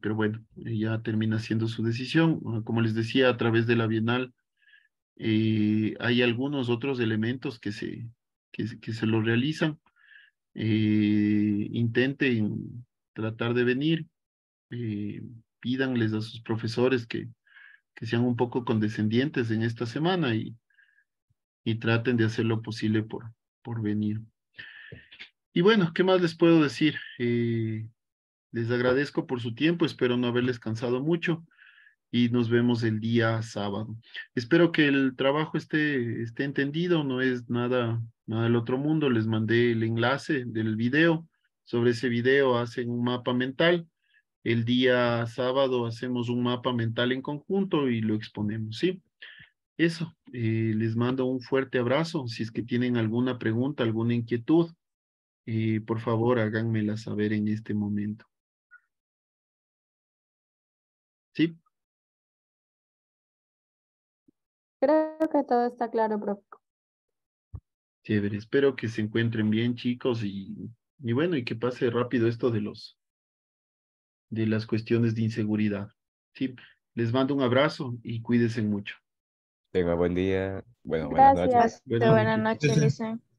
pero bueno, ya termina siendo su decisión. Ah, como les decía, a través de la Bienal hay algunos otros elementos que se, que, que se lo realizan. intenten tratar de venir. pídanles a sus profesores que, que sean un poco condescendientes en esta semana y, y traten de hacer lo posible por, por venir. Y bueno, ¿qué más les puedo decir? Eh, les agradezco por su tiempo, espero no haberles cansado mucho y nos vemos el día sábado. Espero que el trabajo esté, esté entendido, no es nada, nada del otro mundo. Les mandé el enlace del video. Sobre ese video hacen un mapa mental el día sábado hacemos un mapa mental en conjunto y lo exponemos, ¿sí? Eso, eh, les mando un fuerte abrazo. Si es que tienen alguna pregunta, alguna inquietud, eh, por favor háganmela saber en este momento. ¿Sí? Creo que todo está claro, profe. Chévere, espero que se encuentren bien, chicos, y bueno, y que pase rápido esto de los de las cuestiones de inseguridad. Sí, les mando un abrazo y cuídense mucho. Tenga buen día. Bueno, Gracias. buenas noches. Buenas,